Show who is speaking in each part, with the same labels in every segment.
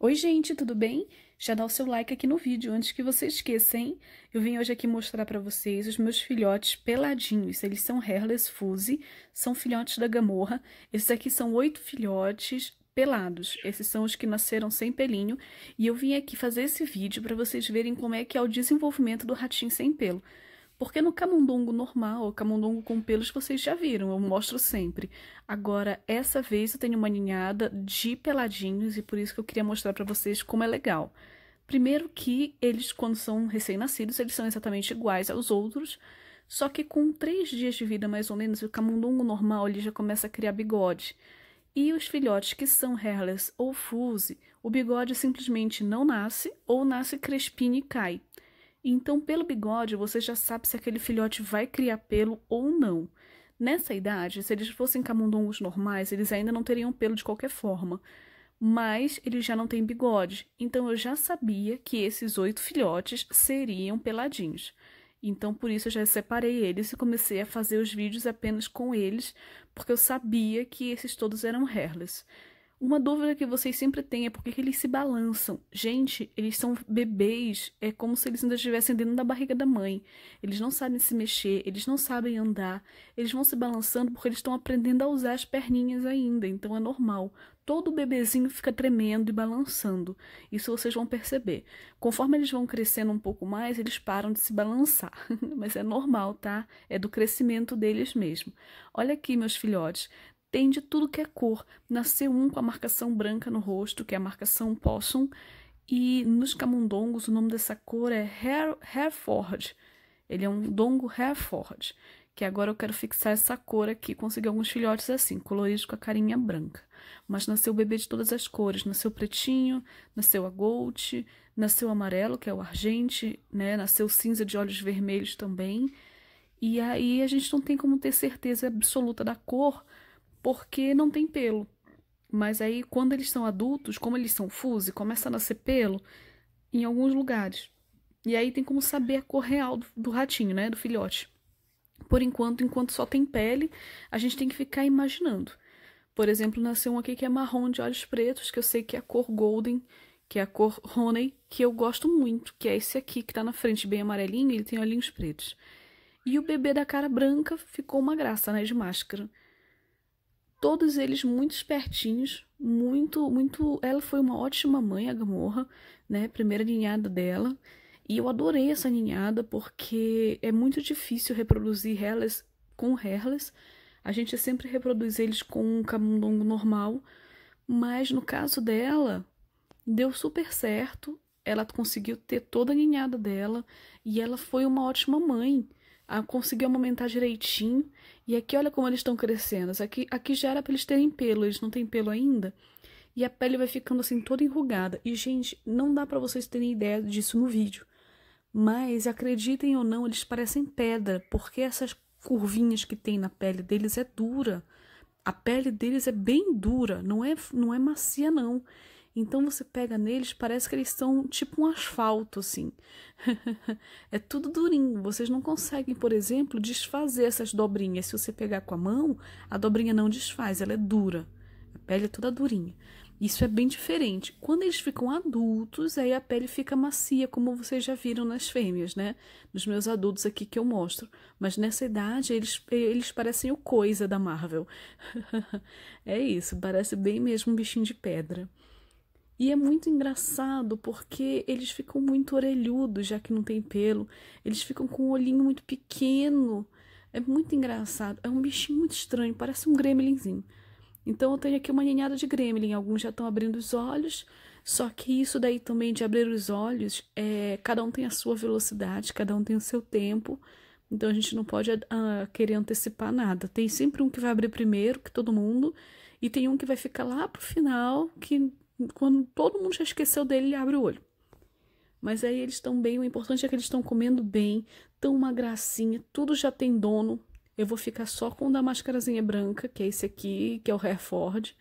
Speaker 1: Oi, gente, tudo bem? Já dá o seu like aqui no vídeo antes que você esqueça, hein? Eu vim hoje aqui mostrar para vocês os meus filhotes peladinhos. Eles são hairless fuzzy, são filhotes da gamorra. Esses aqui são oito filhotes pelados. Esses são os que nasceram sem pelinho. E eu vim aqui fazer esse vídeo para vocês verem como é que é o desenvolvimento do ratinho sem pelo. Porque no camundongo normal, camundongo com pelos, vocês já viram, eu mostro sempre. Agora, essa vez eu tenho uma ninhada de peladinhos e por isso que eu queria mostrar para vocês como é legal. Primeiro que eles, quando são recém-nascidos, eles são exatamente iguais aos outros, só que com três dias de vida, mais ou menos, o camundongo normal ele já começa a criar bigode. E os filhotes que são hairless ou fuzzy, o bigode simplesmente não nasce ou nasce crespinho e cai. Então, pelo bigode, você já sabe se aquele filhote vai criar pelo ou não. Nessa idade, se eles fossem camundongos normais, eles ainda não teriam pelo de qualquer forma. Mas eles já não têm bigode, então eu já sabia que esses oito filhotes seriam peladinhos. Então, por isso, eu já separei eles e comecei a fazer os vídeos apenas com eles, porque eu sabia que esses todos eram hairless. Uma dúvida que vocês sempre têm é por que eles se balançam. Gente, eles são bebês, é como se eles ainda estivessem dentro da barriga da mãe. Eles não sabem se mexer, eles não sabem andar, eles vão se balançando porque eles estão aprendendo a usar as perninhas ainda, então é normal. Todo bebezinho fica tremendo e balançando. Isso vocês vão perceber. Conforme eles vão crescendo um pouco mais, eles param de se balançar. Mas é normal, tá? É do crescimento deles mesmo. Olha aqui, meus filhotes tem de tudo que é cor. Nasceu um com a marcação branca no rosto, que é a marcação possum, e nos camundongos o nome dessa cor é Her Hereford. Ele é um dongo Hereford, que agora eu quero fixar essa cor aqui. Consegui alguns filhotes assim, coloridos com a carinha branca. Mas nasceu bebê de todas as cores. Nasceu pretinho, nasceu a gold, nasceu amarelo, que é o argente, né? Nasceu cinza de olhos vermelhos também. E aí a gente não tem como ter certeza absoluta da cor, porque não tem pelo. Mas aí, quando eles são adultos, como eles são fuso, começa a nascer pelo em alguns lugares. E aí tem como saber a cor real do, do ratinho, né? Do filhote. Por enquanto, enquanto só tem pele, a gente tem que ficar imaginando. Por exemplo, nasceu um aqui que é marrom de olhos pretos, que eu sei que é a cor golden, que é a cor honey, que eu gosto muito, que é esse aqui que tá na frente, bem amarelinho, ele tem olhinhos pretos. E o bebê da cara branca ficou uma graça, né, de máscara todos eles muito espertinhos, muito, muito. Ela foi uma ótima mãe, a Gamorra, né? Primeira ninhada dela. E eu adorei essa ninhada porque é muito difícil reproduzir Hellas com Herlas. A gente sempre reproduz eles com um camundongo normal, mas no caso dela, deu super certo. Ela conseguiu ter toda a ninhada dela e ela foi uma ótima mãe a conseguir amamentar direitinho. E aqui olha como eles estão crescendo. Aqui, aqui já era para eles terem pelo, eles não têm pelo ainda. E a pele vai ficando assim toda enrugada. E, gente, não dá para vocês terem ideia disso no vídeo. Mas, acreditem ou não, eles parecem pedra, porque essas curvinhas que tem na pele deles é dura. A pele deles é bem dura, não é, não é macia, não. Então você pega neles, parece que eles são tipo um asfalto, assim. é tudo durinho. Vocês não conseguem, por exemplo, desfazer essas dobrinhas. Se você pegar com a mão, a dobrinha não desfaz, ela é dura. A pele é toda durinha. Isso é bem diferente. Quando eles ficam adultos, aí a pele fica macia, como vocês já viram nas fêmeas, né? Nos meus adultos aqui que eu mostro. Mas nessa idade, eles, eles parecem o coisa da Marvel. é isso, parece bem mesmo um bichinho de pedra. E é muito engraçado porque eles ficam muito orelhudos, já que não tem pelo. Eles ficam com um olhinho muito pequeno. É muito engraçado. É um bichinho muito estranho, parece um gremlinzinho. Então eu tenho aqui uma ninhada de gremlin. Alguns já estão abrindo os olhos. Só que isso daí também de abrir os olhos, é, cada um tem a sua velocidade, cada um tem o seu tempo. Então a gente não pode uh, querer antecipar nada. Tem sempre um que vai abrir primeiro que todo mundo, e tem um que vai ficar lá pro final que quando todo mundo já esqueceu dele, ele abre o olho. Mas aí eles estão bem, o importante é que eles estão comendo bem, estão uma gracinha, tudo já tem dono. Eu vou ficar só com o da máscarazinha branca, que é esse aqui, que é o Hereford,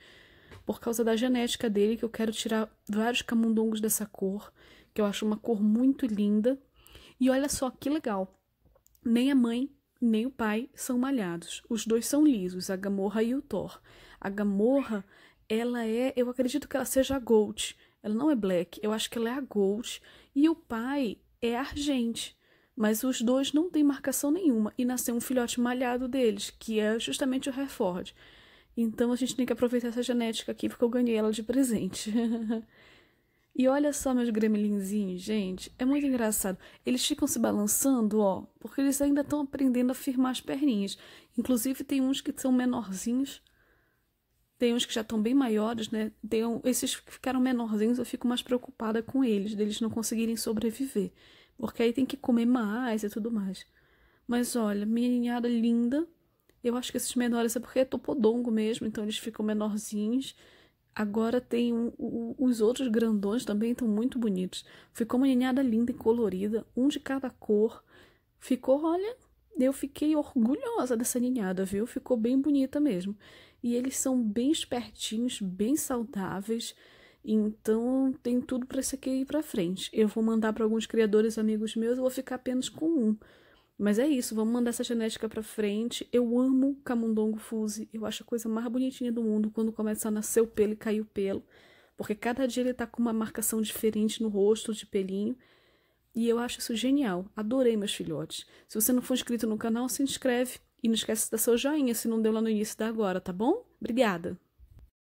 Speaker 1: por causa da genética dele, que eu quero tirar vários camundongos dessa cor, que eu acho uma cor muito linda. E olha só que legal, nem a mãe nem o pai são malhados, os dois são lisos, a Gamorra e o Thor. A Gamorra, ela é, eu acredito que ela seja a gold. Ela não é black, eu acho que ela é a gold e o pai é argente. Mas os dois não têm marcação nenhuma e nasceu um filhote malhado deles, que é justamente o Hereford. Então a gente tem que aproveitar essa genética aqui porque eu ganhei ela de presente. e olha só meus gremlinzinhos, gente, é muito engraçado. Eles ficam se balançando, ó, porque eles ainda estão aprendendo a firmar as perninhas. Inclusive tem uns que são menorzinhos tem uns que já estão bem maiores, né? Tem um, esses que ficaram menorzinhos, eu fico mais preocupada com eles, deles não conseguirem sobreviver. Porque aí tem que comer mais e tudo mais. Mas olha, minha ninhada linda. Eu acho que esses menores é porque é topodongo mesmo, então eles ficam menorzinhos. Agora tem um, um, os outros grandões também estão muito bonitos. Ficou uma ninhada linda e colorida, um de cada cor. Ficou, olha, eu fiquei orgulhosa dessa ninhada, viu? Ficou bem bonita mesmo. E eles são bem espertinhos, bem saudáveis. Então tem tudo para isso aqui ir para frente. Eu vou mandar para alguns criadores amigos meus, eu vou ficar apenas com um. Mas é isso, vamos mandar essa genética para frente. Eu amo camundongo fuse, eu acho a coisa mais bonitinha do mundo quando começa a nascer o pelo e cair o pelo, porque cada dia ele tá com uma marcação diferente no rosto de pelinho. E eu acho isso genial. Adorei meus filhotes. Se você não for inscrito no canal, se inscreve. E não esquece de dar seu joinha se não deu lá no início da agora, tá bom? Obrigada!